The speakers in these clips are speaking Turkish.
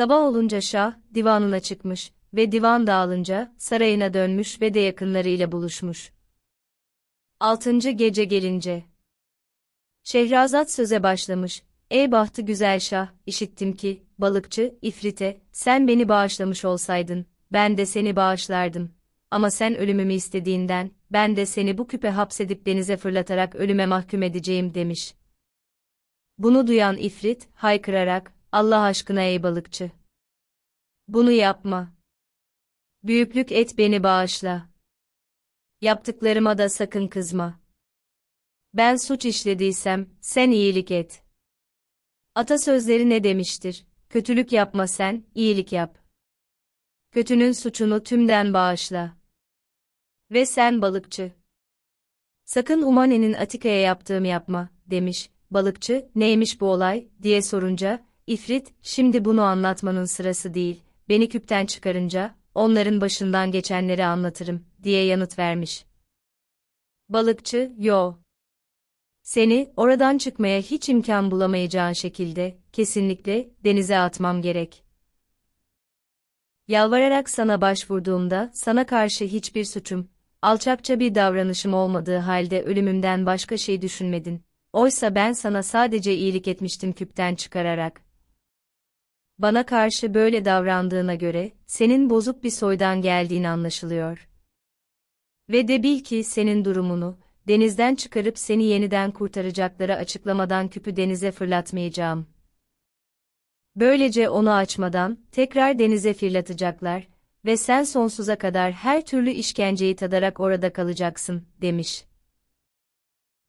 Sabah olunca şah, divanına çıkmış ve divan dağılınca sarayına dönmüş ve de yakınlarıyla buluşmuş. Altıncı gece gelince. Şehrazat söze başlamış. Ey bahtı güzel şah, işittim ki, balıkçı, ifrite, sen beni bağışlamış olsaydın, ben de seni bağışlardım. Ama sen ölümümü istediğinden, ben de seni bu küpe hapsedip denize fırlatarak ölüme mahkum edeceğim demiş. Bunu duyan ifrit, haykırarak, Allah aşkına ey balıkçı, bunu yapma. Büyüklük et beni bağışla. Yaptıklarıma da sakın kızma. Ben suç işlediysem, sen iyilik et. Atasözleri ne demiştir? Kötülük yapma sen, iyilik yap. Kötünün suçunu tümden bağışla. Ve sen balıkçı. Sakın Umane'nin Atika'ya yaptığımı yapma, demiş. Balıkçı, neymiş bu olay, diye sorunca, İfrit, şimdi bunu anlatmanın sırası değil, beni küpten çıkarınca, onların başından geçenleri anlatırım, diye yanıt vermiş. Balıkçı, yo. Seni, oradan çıkmaya hiç imkan bulamayacağın şekilde, kesinlikle, denize atmam gerek. Yalvararak sana başvurduğumda, sana karşı hiçbir suçum, alçakça bir davranışım olmadığı halde ölümümden başka şey düşünmedin. Oysa ben sana sadece iyilik etmiştim küpten çıkararak. Bana karşı böyle davrandığına göre, senin bozuk bir soydan geldiğin anlaşılıyor. Ve de bil ki senin durumunu, denizden çıkarıp seni yeniden kurtaracaklara açıklamadan küpü denize fırlatmayacağım. Böylece onu açmadan, tekrar denize fırlatacaklar ve sen sonsuza kadar her türlü işkenceyi tadarak orada kalacaksın, demiş.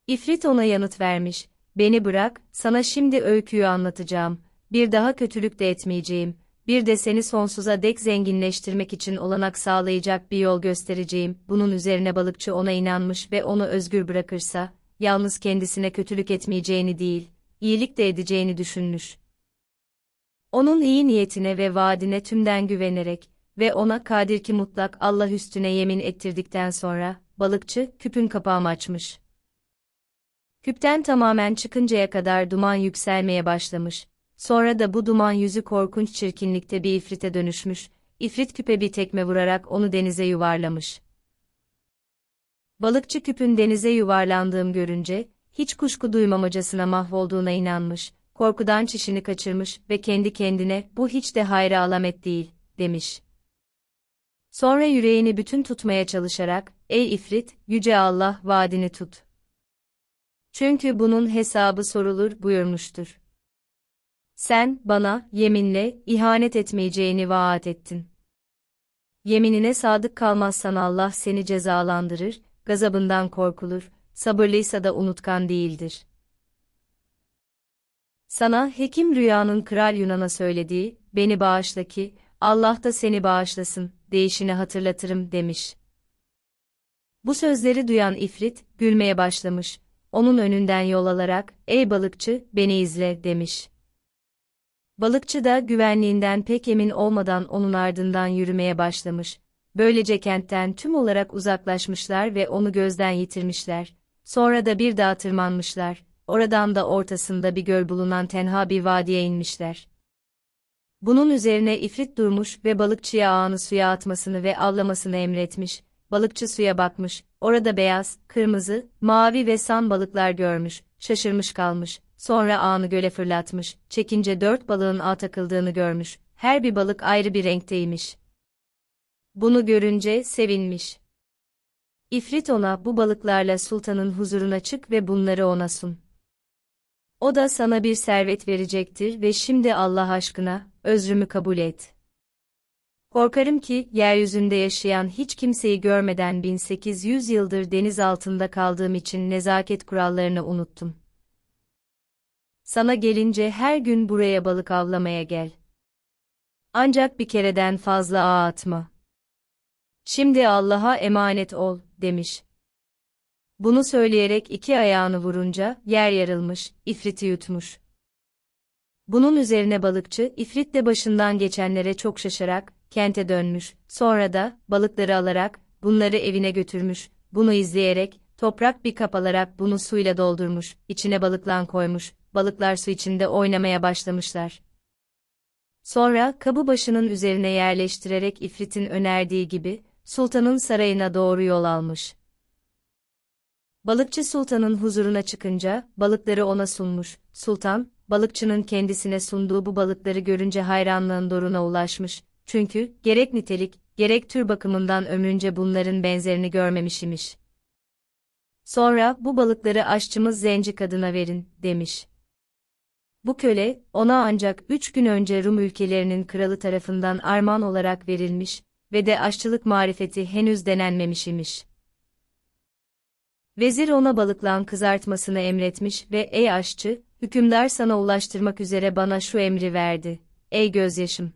İfrit ona yanıt vermiş, beni bırak, sana şimdi öyküyü anlatacağım, bir daha kötülük de etmeyeceğim, bir de seni sonsuza dek zenginleştirmek için olanak sağlayacak bir yol göstereceğim. Bunun üzerine balıkçı ona inanmış ve onu özgür bırakırsa, yalnız kendisine kötülük etmeyeceğini değil, iyilik de edeceğini düşünmüş. Onun iyi niyetine ve vaadine tümden güvenerek ve ona kadir ki mutlak Allah üstüne yemin ettirdikten sonra, balıkçı küpün kapağımı açmış. Küpten tamamen çıkıncaya kadar duman yükselmeye başlamış Sonra da bu duman yüzü korkunç çirkinlikte bir ifrite dönüşmüş, ifrit küpe bir tekme vurarak onu denize yuvarlamış. Balıkçı küpün denize yuvarlandığım görünce, hiç kuşku duymamacasına mahvolduğuna inanmış, korkudan çişini kaçırmış ve kendi kendine, bu hiç de hayra alamet değil, demiş. Sonra yüreğini bütün tutmaya çalışarak, ey ifrit, yüce Allah vaadini tut. Çünkü bunun hesabı sorulur buyurmuştur. Sen, bana, yeminle, ihanet etmeyeceğini vaat ettin. Yeminine sadık kalmazsan Allah seni cezalandırır, gazabından korkulur, sabırlıysa da unutkan değildir. Sana hekim rüyanın kral Yunan'a söylediği, beni bağışla ki, Allah da seni bağışlasın, değişini hatırlatırım demiş. Bu sözleri duyan ifrit, gülmeye başlamış, onun önünden yol alarak, ey balıkçı, beni izle demiş. Balıkçı da güvenliğinden pek emin olmadan onun ardından yürümeye başlamış. Böylece kentten tüm olarak uzaklaşmışlar ve onu gözden yitirmişler. Sonra da bir dağa tırmanmışlar. Oradan da ortasında bir göl bulunan tenha bir vadiye inmişler. Bunun üzerine ifrit durmuş ve balıkçıya ağını suya atmasını ve avlamasını emretmiş. Balıkçı suya bakmış, orada beyaz, kırmızı, mavi ve san balıklar görmüş, şaşırmış kalmış, Sonra ağını göle fırlatmış, çekince dört balığın ağ takıldığını görmüş, her bir balık ayrı bir renkteymiş. Bunu görünce sevinmiş. İfrit ona bu balıklarla sultanın huzuruna çık ve bunları ona sun. O da sana bir servet verecektir ve şimdi Allah aşkına, özrümü kabul et. Korkarım ki, yeryüzünde yaşayan hiç kimseyi görmeden 1800 yıldır deniz altında kaldığım için nezaket kurallarını unuttum. Sana gelince her gün buraya balık avlamaya gel. Ancak bir kereden fazla ağ atma. Şimdi Allah'a emanet ol, demiş. Bunu söyleyerek iki ayağını vurunca, yer yarılmış, ifriti yutmuş. Bunun üzerine balıkçı, ifrit de başından geçenlere çok şaşarak, kente dönmüş, sonra da, balıkları alarak, bunları evine götürmüş, bunu izleyerek, toprak bir kap alarak bunu suyla doldurmuş, içine balıklan koymuş, balıklar su içinde oynamaya başlamışlar. Sonra kabı başının üzerine yerleştirerek ifritin önerdiği gibi, sultanın sarayına doğru yol almış. Balıkçı sultanın huzuruna çıkınca, balıkları ona sunmuş, sultan, balıkçının kendisine sunduğu bu balıkları görünce hayranlığın doruna ulaşmış, çünkü, gerek nitelik, gerek tür bakımından ömrünce bunların benzerini görmemiş imiş. Sonra, bu balıkları aşçımız zenci kadına verin, demiş. Bu köle, ona ancak üç gün önce Rum ülkelerinin kralı tarafından armağan olarak verilmiş ve de aşçılık marifeti henüz denenmemiş imiş. Vezir ona balıklan kızartmasını emretmiş ve ''Ey aşçı, hükümdar sana ulaştırmak üzere bana şu emri verdi, ey gözyaşım.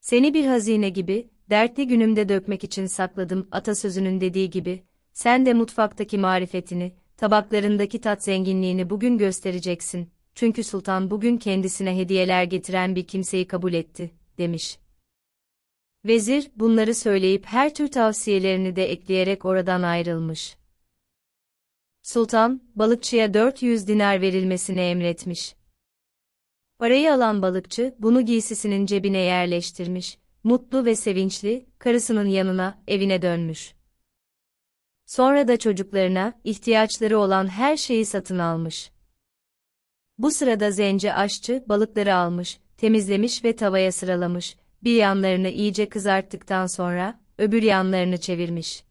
Seni bir hazine gibi, dertli günümde dökmek için sakladım atasözünün dediği gibi, sen de mutfaktaki marifetini, tabaklarındaki tat zenginliğini bugün göstereceksin.'' Çünkü sultan bugün kendisine hediyeler getiren bir kimseyi kabul etti, demiş. Vezir, bunları söyleyip her tür tavsiyelerini de ekleyerek oradan ayrılmış. Sultan, balıkçıya 400 dinar verilmesini emretmiş. Parayı alan balıkçı, bunu giysisinin cebine yerleştirmiş, mutlu ve sevinçli, karısının yanına, evine dönmüş. Sonra da çocuklarına, ihtiyaçları olan her şeyi satın almış. Bu sırada zence aşçı balıkları almış, temizlemiş ve tavaya sıralamış, bir yanlarını iyice kızarttıktan sonra, öbür yanlarını çevirmiş.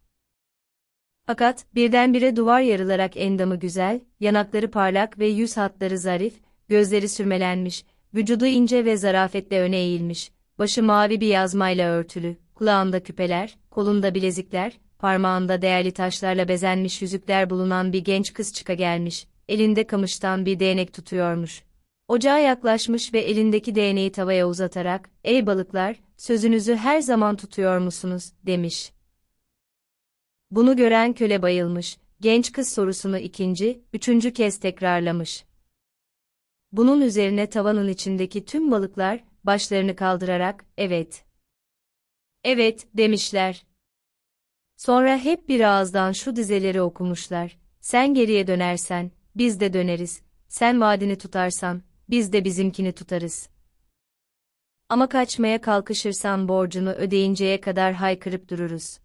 Fakat, birdenbire duvar yarılarak endamı güzel, yanakları parlak ve yüz hatları zarif, gözleri sürmelenmiş, vücudu ince ve zarafetle öne eğilmiş, başı mavi bir yazmayla örtülü, kulağında küpeler, kolunda bilezikler, parmağında değerli taşlarla bezenmiş yüzükler bulunan bir genç kız çıka gelmiş, elinde kamıştan bir değnek tutuyormuş. Ocağa yaklaşmış ve elindeki değneği tavaya uzatarak, ''Ey balıklar, sözünüzü her zaman tutuyor musunuz?'' demiş. Bunu gören köle bayılmış, genç kız sorusunu ikinci, üçüncü kez tekrarlamış. Bunun üzerine tavanın içindeki tüm balıklar, başlarını kaldırarak, ''Evet.'' ''Evet.'' demişler. Sonra hep bir ağızdan şu dizeleri okumuşlar, ''Sen geriye dönersen, biz de döneriz, sen vaadini tutarsan, biz de bizimkini tutarız. Ama kaçmaya kalkışırsan borcunu ödeyinceye kadar haykırıp dururuz.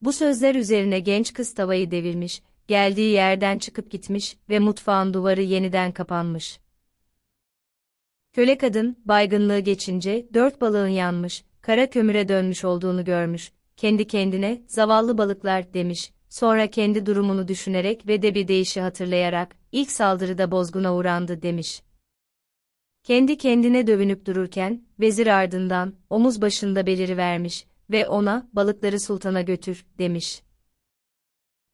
Bu sözler üzerine genç kız tavayı devirmiş, geldiği yerden çıkıp gitmiş ve mutfağın duvarı yeniden kapanmış. Köle kadın, baygınlığı geçince dört balığın yanmış, kara kömüre dönmüş olduğunu görmüş, kendi kendine, zavallı balıklar demiş, sonra kendi durumunu düşünerek ve de bir deyişi hatırlayarak, ilk saldırıda bozguna uğrandı demiş. Kendi kendine dövünüp dururken, vezir ardından, omuz başında beliri vermiş ve ona, balıkları sultana götür, demiş.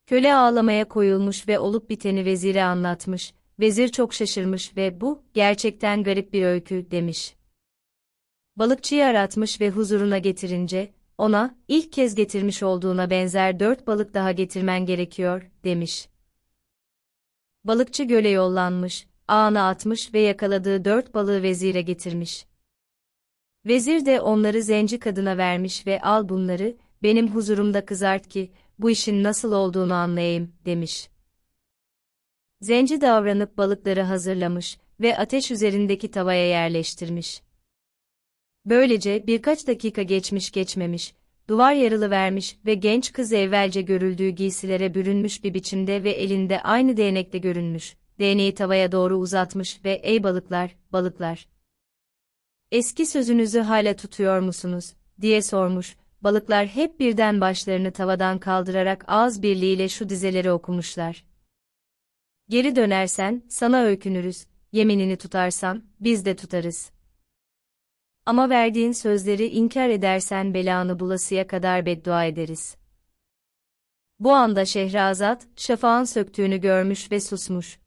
Köle ağlamaya koyulmuş ve olup biteni vezire anlatmış, vezir çok şaşırmış ve bu, gerçekten garip bir öykü, demiş. Balıkçıyı aratmış ve huzuruna getirince, ona, ilk kez getirmiş olduğuna benzer dört balık daha getirmen gerekiyor, demiş. Balıkçı göle yollanmış, ağını atmış ve yakaladığı dört balığı vezire getirmiş. Vezir de onları zenci kadına vermiş ve al bunları, benim huzurumda kızart ki, bu işin nasıl olduğunu anlayayım, demiş. Zenci davranıp balıkları hazırlamış ve ateş üzerindeki tavaya yerleştirmiş. Böylece birkaç dakika geçmiş geçmemiş, duvar yarılı vermiş ve genç kız evvelce görüldüğü giysilere bürünmüş bir biçimde ve elinde aynı değnekle görünmüş. Değneği tavaya doğru uzatmış ve ey balıklar, balıklar. Eski sözünüzü hala tutuyor musunuz? diye sormuş. Balıklar hep birden başlarını tavadan kaldırarak ağız birliğiyle şu dizeleri okumuşlar. Geri dönersen, sana öykünürüz, yeminini tutarsam, biz de tutarız. Ama verdiğin sözleri inkar edersen belanı bulasıya kadar beddua ederiz. Bu anda Şehrazat, şafağın söktüğünü görmüş ve susmuş.